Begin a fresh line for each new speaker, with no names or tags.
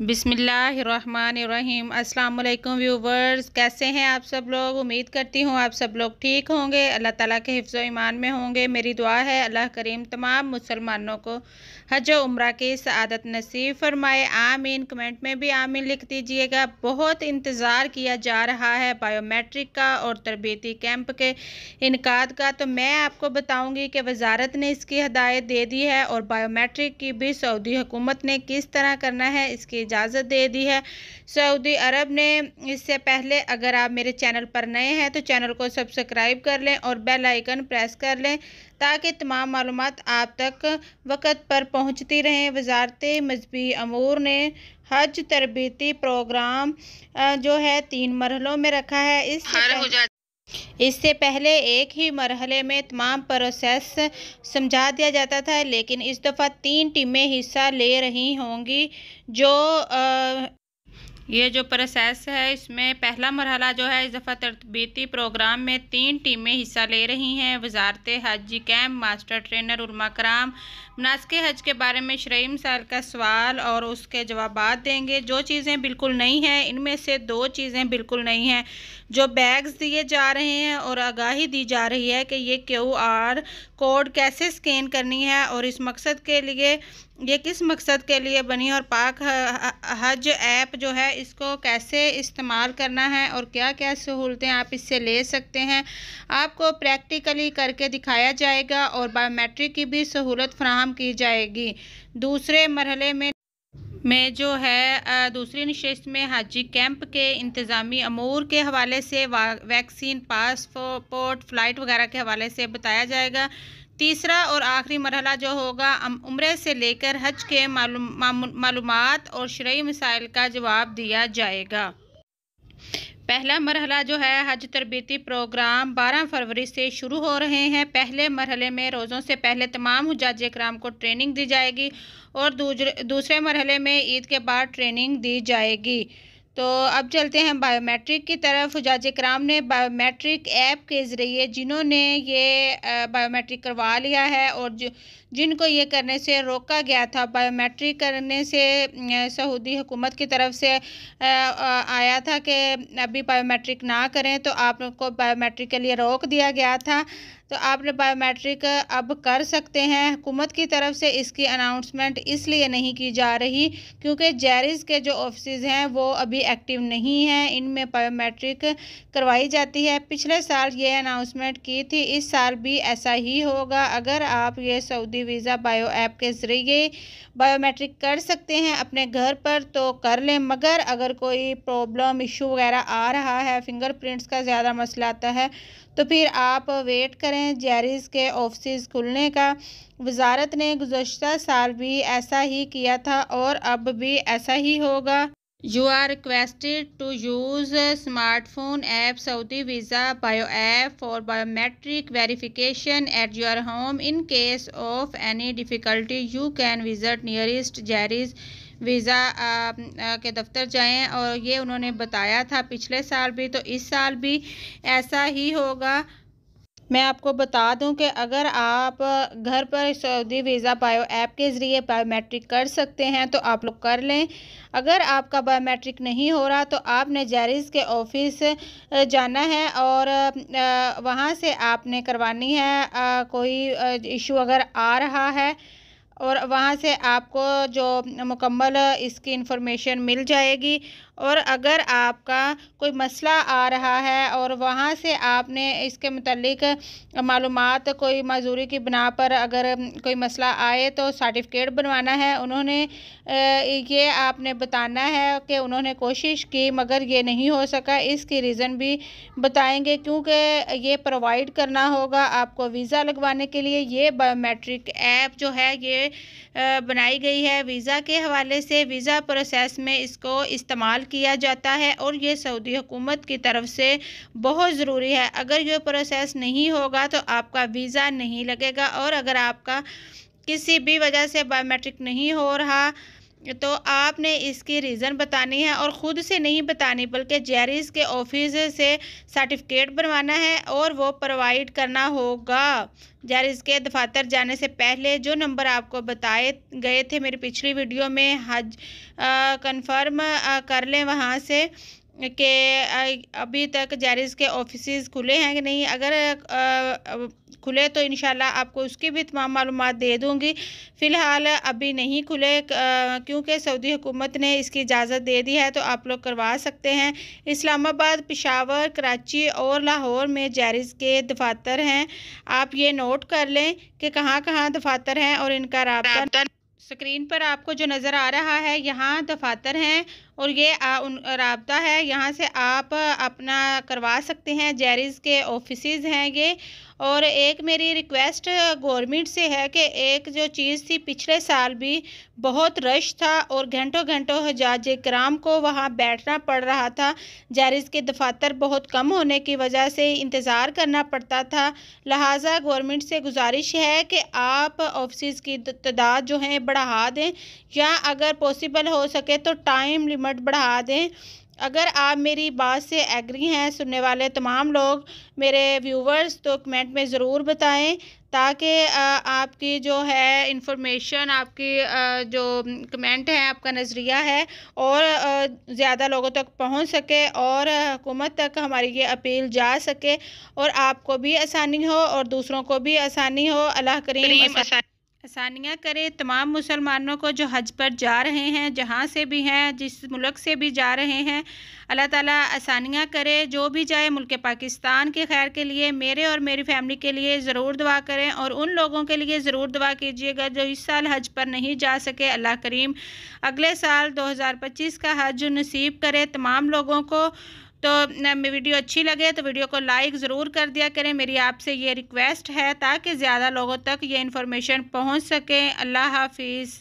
बिसमीम अल्लाम व्यूवर्स कैसे हैं आप सब लोग उम्मीद करती हूँ आप सब लोग ठीक होंगे अल्लाह ताला के हिफ्ज़ ईमान में होंगे मेरी दुआ है अल्लाह करीम तमाम मुसलमानों को हज उम्र की सआदत नसीब फरमाए आमीन कमेंट में भी आमीन लिख दीजिएगा बहुत इंतज़ार किया जा रहा है बायोमेट्रिक का और तरबती कैंप के इनका का तो मैं आपको बताऊँगी कि वजारत ने इसकी हदायत दे दी है और बायोमेट्रिक की भी सऊदी हुकूमत ने किस तरह करना है इसकी की इजाज़त दे दी है सऊदी अरब ने इससे पहले अगर आप मेरे चैनल पर नए हैं तो चैनल को सब्सक्राइब कर लें और बेल आइकन प्रेस कर लें ताकि तमाम मालूम आप तक वक़्त पर पहुँचती रहें वजारत मजहबी अमूर ने हज तरबती प्रोग्राम जो है तीन मरहलों में रखा है इस इससे पहले एक ही मरहले में तमाम प्रोसेस समझा दिया जाता था लेकिन इस दफ़ा तीन टीमें हिस्सा ले रही होंगी जो आ, ये जो प्रोसेस है इसमें पहला मरहला जो है इस दफ़ा तरबीती प्रोग्राम में तीन टीमें हिस्सा ले रही हैं वजारत हज कैम्प मास्टर ट्रेनर उर्मा कराम मुनासक हज के बारे में शरीम साल का सवाल और उसके जवाब देंगे जो चीज़ें बिल्कुल नहीं हैं इनमें से दो चीज़ें बिल्कुल नहीं हैं जो बैग्स दिए जा रहे हैं और आगाही दी जा रही है कि ये क्यू आर कोड कैसे स्कैन करनी है और इस मकसद के लिए ये किस मकसद के लिए बनी और पाक हज ऐप जो है इसको कैसे इस्तेमाल करना है और क्या क्या सहूलतें आप इससे ले सकते हैं आपको प्रैक्टिकली करके दिखाया जाएगा और बायोमेट्रिक की भी सहूलत फ्राह फराहम की जाएगी दूसरे मरहले में में जो है दूसरी नशस्त में हाजी कैंप के इंतज़ामी अमूर के हवाले से वैक्सीन पासपोर्ट फ़्लाइट वगैरह के हवाले से बताया जाएगा तीसरा और आखिरी मरहला जो होगा उम्र से लेकर हज के मालूम और शरा मसाइल का जवाब दिया जाएगा पहला मरहला जो है हज तरबती प्रोग्राम 12 फरवरी से शुरू हो रहे हैं पहले मरहले में रोज़ों से पहले तमाम हजाज कराम को ट्रेनिंग दी जाएगी और दूसरे मरहले में ईद के बाद ट्रेनिंग दी जाएगी तो अब चलते हैं बायोमेट्रिक की तरफ जाज कराम ने बायोमेट्रिक ऐप के ज़रिए जिन्होंने ये बायोमेट्रिक करवा लिया है और जो जिनको ये करने से रोका गया था बायोमेट्रिक करने से सऊदी हुकूमत की तरफ से आया था कि अभी बायोमेट्रिक ना करें तो आपको बायोमेट्रिक के लिए रोक दिया गया था तो आपने बायोमेट्रिक अब कर सकते हैं हुकूमत की तरफ से इसकी अनाउंसमेंट इसलिए नहीं की जा रही क्योंकि जैरिस के जो ऑफिस हैं वो अभी एक्टिव नहीं हैं इनमें बायोमेट्रिक करवाई जाती है पिछले साल ये अनाउंसमेंट की थी इस साल भी ऐसा ही होगा अगर आप ये सऊदी वीज़ा बायो ऐप के ज़रिए बायोमेट्रिक कर सकते हैं अपने घर पर तो कर लें मगर अगर कोई प्रॉब्लम इशू वगैरह आ रहा है फिंगरप्रिंट्स का ज़्यादा मसला आता है तो फिर आप वेट करें में जेरिस के ऑफिस खुलने का वजारत ने गुजशत साल भी ऐसा ही किया था और अब भी ऐसा ही होगा you are requested to use smartphone app Saudi visa bio app for biometric verification at your home in case of any difficulty you can visit nearest Gerry's visa के दफ्तर जाएं और ये उन्होंने बताया था पिछले साल भी तो इस साल भी ऐसा ही होगा मैं आपको बता दूं कि अगर आप घर पर सऊदी वीज़ा बायो ऐप के ज़रिए बायोमेट्रिक कर सकते हैं तो आप लोग कर लें अगर आपका बायोमेट्रिक नहीं हो रहा तो आपने जैरिस के ऑफिस जाना है और वहाँ से आपने करवानी है कोई इशू अगर आ रहा है और वहाँ से आपको जो मुकम्मल इसकी इन्फॉर्मेशन मिल जाएगी और अगर आपका कोई मसला आ रहा है और वहाँ से आपने इसके मतलब मालूम कोई मजदूरी की बिना पर अगर कोई मसला आए तो सर्टिफिकेट बनवाना है उन्होंने ये आपने बताना है कि उन्होंने कोशिश की मगर ये नहीं हो सका इसकी रीज़न भी बताएंगे क्योंकि ये प्रोवाइड करना होगा आपको वीज़ा लगवाने के लिए ये बायोमेट्रिक ऐप जो है ये बनाई गई है वीज़ा के हवाले से वीज़ा प्रोसेस में इसको इस्तेमाल किया जाता है और ये सऊदी हुकूमत की तरफ से बहुत ज़रूरी है अगर ये प्रोसेस नहीं होगा तो आपका वीज़ा नहीं लगेगा और अगर आपका किसी भी वजह से बायोमेट्रिक नहीं हो रहा तो आपने इसकी रीज़न बतानी है और ख़ुद से नहीं बतानी बल्कि जेरिस के ऑफिस से सर्टिफिकेट बनवाना है और वो प्रोवाइड करना होगा जेरिस के दफातर जाने से पहले जो नंबर आपको बताए गए थे मेरी पिछली वीडियो में हज कंफर्म कर लें वहाँ से कि अभी तक जेरिस के ऑफिस खुले हैं कि नहीं अगर आ, आ, खुले तो इन आपको उसकी भी तमाम मालूम दे दूँगी फ़िलहाल अभी नहीं खुले क्योंकि सऊदी हुकूमत ने इसकी इजाज़त दे दी है तो आप लोग करवा सकते हैं इस्लामाबाद पिशावर कराची और लाहौर में जैरिस के दफातर हैं आप ये नोट कर लें कि कहाँ कहाँ दफातर हैं और इनका रबता स्क्रीन पर आपको जो नज़र आ रहा है यहाँ दफातर हैं और ये उन रबता है यहाँ से आप अपना करवा सकते हैं जेरिस के ऑफिस हैं ये और एक मेरी रिक्वेस्ट गवर्नमेंट से है कि एक जो चीज़ थी पिछले साल भी बहुत रश था और घंटों घंटों हजाज कराम को वहाँ बैठना पड़ रहा था जारिस के दफातर बहुत कम होने की वजह से इंतज़ार करना पड़ता था लिहाजा गवर्नमेंट से गुजारिश है कि आप ऑफिस की तादाद जो हैं बढ़ा दें या अगर पॉसिबल हो सके तो टाइम मत बढ़ा दें अगर आप मेरी बात से एग्री हैं सुनने वाले तमाम लोग मेरे व्यूवर्स तो कमेंट में ज़रूर बताएं ताकि आपकी जो है इंफॉर्मेशन आपकी जो कमेंट है आपका नज़रिया है और ज़्यादा लोगों तक पहुंच सके और हुकूमत तक हमारी ये अपील जा सके और आपको भी आसानी हो और दूसरों को भी आसानी हो अल्लाह करीम, करीम आसानियाँ करे तमाम मुसलमानों को जो हज पर जा रहे हैं जहाँ से भी हैं जिस मुल्क से भी जा रहे हैं अल्लाह ताला आसानियाँ करे जो भी जाए मुल्क पाकिस्तान के खैर के लिए मेरे और मेरी फैमिली के लिए ज़रूर दुआ करें और उन लोगों के लिए ज़रूर दुआ कीजिएगा जो इस साल हज पर नहीं जा सके अल्लाह करीम अगले साल पच्चीस का हज नसीब करे तमाम लोगों को तो वीडियो अच्छी लगे तो वीडियो को लाइक ज़रूर कर दिया करें मेरी आपसे ये रिक्वेस्ट है ताकि ज़्यादा लोगों तक ये इन्फॉर्मेशन पहुँच सके अल्लाह हाफिज़